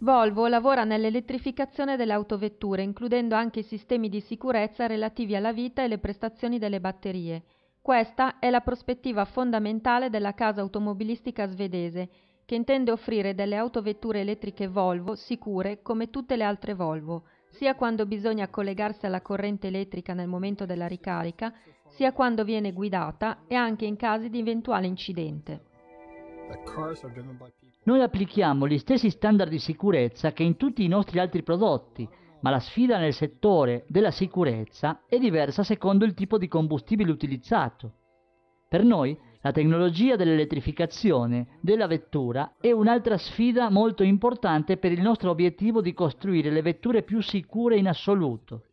Volvo lavora nell'elettrificazione delle autovetture, includendo anche i sistemi di sicurezza relativi alla vita e le prestazioni delle batterie. Questa è la prospettiva fondamentale della casa automobilistica svedese, che intende offrire delle autovetture elettriche Volvo sicure come tutte le altre Volvo, sia quando bisogna collegarsi alla corrente elettrica nel momento della ricarica, sia quando viene guidata e anche in casi di eventuale incidente. Noi applichiamo gli stessi standard di sicurezza che in tutti i nostri altri prodotti, ma la sfida nel settore della sicurezza è diversa secondo il tipo di combustibile utilizzato. Per noi la tecnologia dell'elettrificazione della vettura è un'altra sfida molto importante per il nostro obiettivo di costruire le vetture più sicure in assoluto.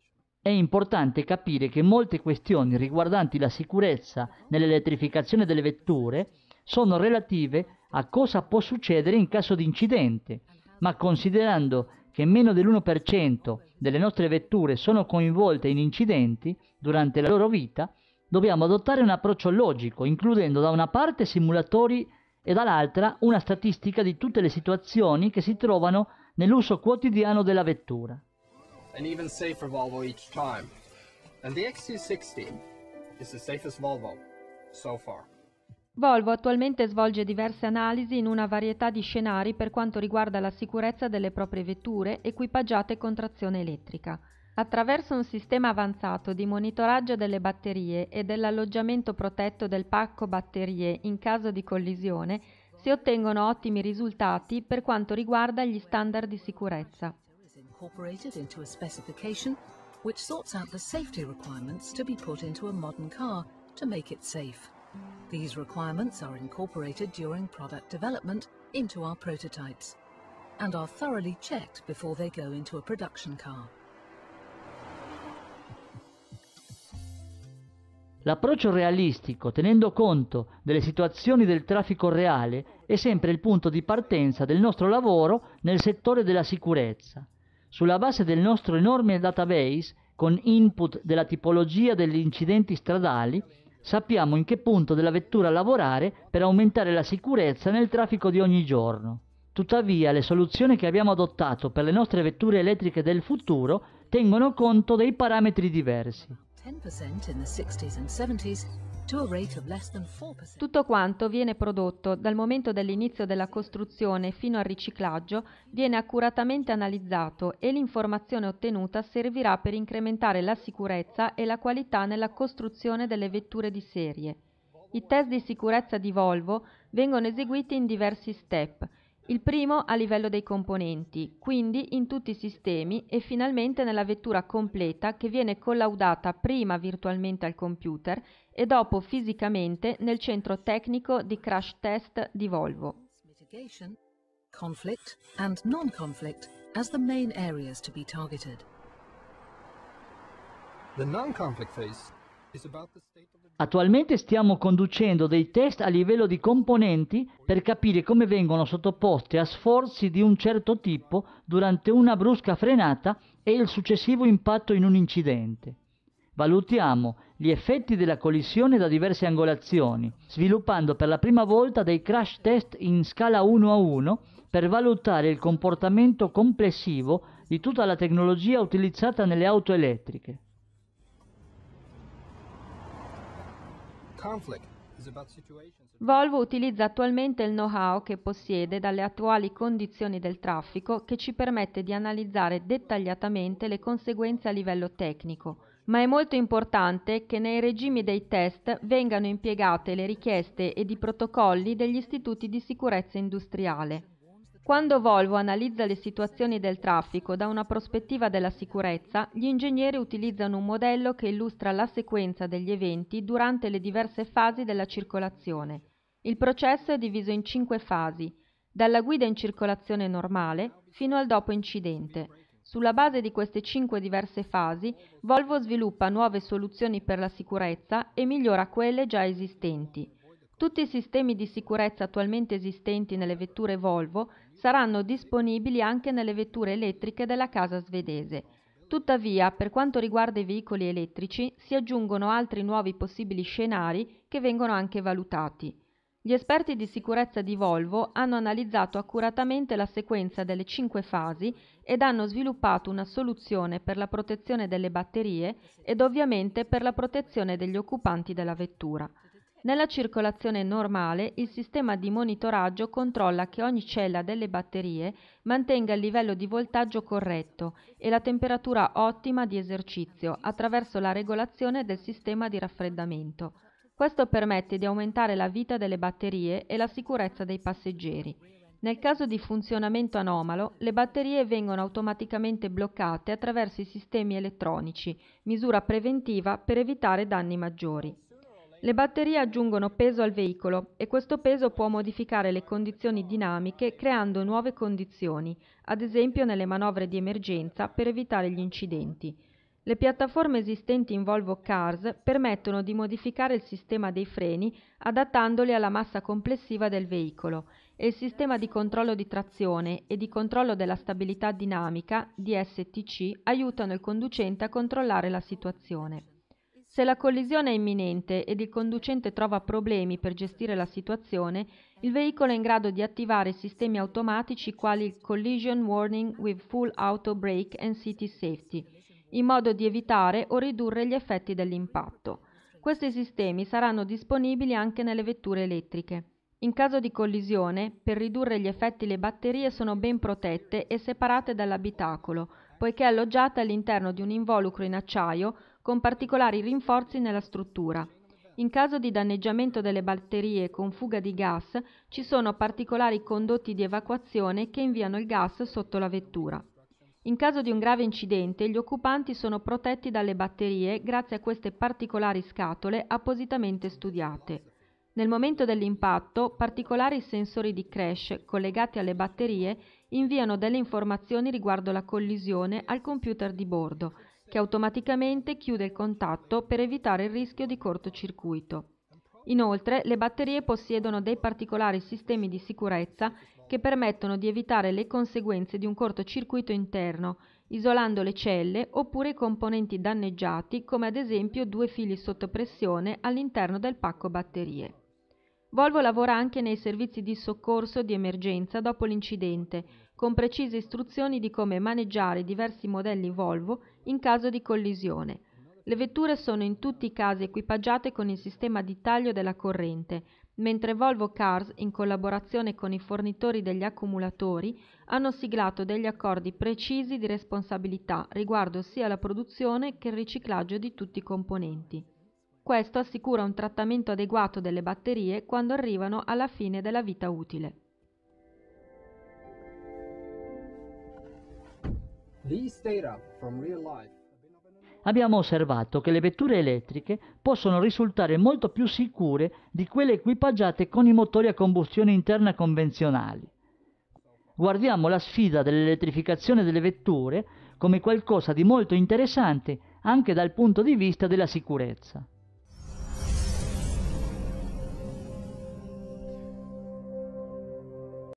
È importante capire che molte questioni riguardanti la sicurezza nell'elettrificazione delle vetture sono relative a cosa può succedere in caso di incidente, ma considerando che meno dell'1% delle nostre vetture sono coinvolte in incidenti durante la loro vita, dobbiamo adottare un approccio logico, includendo da una parte simulatori e dall'altra una statistica di tutte le situazioni che si trovano nell'uso quotidiano della vettura. An even safer Volvo each time. And the XC60 is the safest Volvo so far. Volvo attualmente svolge diverse analisi in una varietà di scenari per quanto riguarda la sicurezza delle proprie vetture equipaggiate con trazione elettrica. Attraverso un sistema avanzato di monitoraggio delle batterie e dell'alloggiamento protetto del pacco batterie in caso di collisione, si ottengono ottimi risultati per quanto riguarda gli standard di sicurezza. which sorts out the safety requirements to be put into a modern car to make it safe. These requirements are incorporated during product development into our prototypes and are thoroughly checked before they go into a production car. L'approccio realistico, tenendo conto delle situazioni del traffico reale, è sempre il punto di partenza del nostro lavoro nel settore della sicurezza. Sulla base del nostro enorme database, con input della tipologia degli incidenti stradali, sappiamo in che punto della vettura lavorare per aumentare la sicurezza nel traffico di ogni giorno. Tuttavia le soluzioni che abbiamo adottato per le nostre vetture elettriche del futuro tengono conto dei parametri diversi. 10% in the 60s and 70s tutto quanto viene prodotto dal momento dell'inizio della costruzione fino al riciclaggio viene accuratamente analizzato e l'informazione ottenuta servirà per incrementare la sicurezza e la qualità nella costruzione delle vetture di serie. I test di sicurezza di Volvo vengono eseguiti in diversi step, il primo a livello dei componenti, quindi in tutti i sistemi e finalmente nella vettura completa che viene collaudata prima virtualmente al computer e dopo fisicamente nel centro tecnico di crash test di Volvo. conflict and non-conflict as the main areas to be targeted. The non-conflict phase Attualmente stiamo conducendo dei test a livello di componenti per capire come vengono sottoposte a sforzi di un certo tipo durante una brusca frenata e il successivo impatto in un incidente. Valutiamo gli effetti della collisione da diverse angolazioni, sviluppando per la prima volta dei crash test in scala 1 a 1 per valutare il comportamento complessivo di tutta la tecnologia utilizzata nelle auto elettriche. Volvo utilizza attualmente il know-how che possiede dalle attuali condizioni del traffico che ci permette di analizzare dettagliatamente le conseguenze a livello tecnico, ma è molto importante che nei regimi dei test vengano impiegate le richieste ed i protocolli degli istituti di sicurezza industriale. Quando Volvo analizza le situazioni del traffico da una prospettiva della sicurezza, gli ingegneri utilizzano un modello che illustra la sequenza degli eventi durante le diverse fasi della circolazione. Il processo è diviso in cinque fasi, dalla guida in circolazione normale fino al dopo incidente. Sulla base di queste cinque diverse fasi, Volvo sviluppa nuove soluzioni per la sicurezza e migliora quelle già esistenti. Tutti i sistemi di sicurezza attualmente esistenti nelle vetture Volvo saranno disponibili anche nelle vetture elettriche della casa svedese. Tuttavia, per quanto riguarda i veicoli elettrici, si aggiungono altri nuovi possibili scenari che vengono anche valutati. Gli esperti di sicurezza di Volvo hanno analizzato accuratamente la sequenza delle cinque fasi ed hanno sviluppato una soluzione per la protezione delle batterie ed ovviamente per la protezione degli occupanti della vettura. Nella circolazione normale il sistema di monitoraggio controlla che ogni cella delle batterie mantenga il livello di voltaggio corretto e la temperatura ottima di esercizio attraverso la regolazione del sistema di raffreddamento. Questo permette di aumentare la vita delle batterie e la sicurezza dei passeggeri. Nel caso di funzionamento anomalo, le batterie vengono automaticamente bloccate attraverso i sistemi elettronici, misura preventiva per evitare danni maggiori. Le batterie aggiungono peso al veicolo e questo peso può modificare le condizioni dinamiche creando nuove condizioni, ad esempio nelle manovre di emergenza per evitare gli incidenti. Le piattaforme esistenti in Volvo Cars permettono di modificare il sistema dei freni adattandoli alla massa complessiva del veicolo e il sistema di controllo di trazione e di controllo della stabilità dinamica DSTC aiutano il conducente a controllare la situazione. Se la collisione è imminente ed il conducente trova problemi per gestire la situazione, il veicolo è in grado di attivare sistemi automatici quali il Collision Warning with Full Auto Brake and City Safety, in modo di evitare o ridurre gli effetti dell'impatto. Questi sistemi saranno disponibili anche nelle vetture elettriche. In caso di collisione, per ridurre gli effetti le batterie sono ben protette e separate dall'abitacolo, poiché alloggiate all'interno di un involucro in acciaio con particolari rinforzi nella struttura. In caso di danneggiamento delle batterie con fuga di gas, ci sono particolari condotti di evacuazione che inviano il gas sotto la vettura. In caso di un grave incidente, gli occupanti sono protetti dalle batterie grazie a queste particolari scatole appositamente studiate. Nel momento dell'impatto, particolari sensori di crash collegati alle batterie inviano delle informazioni riguardo la collisione al computer di bordo che automaticamente chiude il contatto per evitare il rischio di cortocircuito. Inoltre, le batterie possiedono dei particolari sistemi di sicurezza che permettono di evitare le conseguenze di un cortocircuito interno, isolando le celle oppure i componenti danneggiati, come ad esempio due fili sotto pressione all'interno del pacco batterie. Volvo lavora anche nei servizi di soccorso di emergenza dopo l'incidente, con precise istruzioni di come maneggiare diversi modelli Volvo in caso di collisione. Le vetture sono in tutti i casi equipaggiate con il sistema di taglio della corrente, mentre Volvo Cars, in collaborazione con i fornitori degli accumulatori, hanno siglato degli accordi precisi di responsabilità riguardo sia la produzione che il riciclaggio di tutti i componenti. Questo assicura un trattamento adeguato delle batterie quando arrivano alla fine della vita utile. Abbiamo osservato che le vetture elettriche possono risultare molto più sicure di quelle equipaggiate con i motori a combustione interna convenzionali. Guardiamo la sfida dell'elettrificazione delle vetture come qualcosa di molto interessante anche dal punto di vista della sicurezza.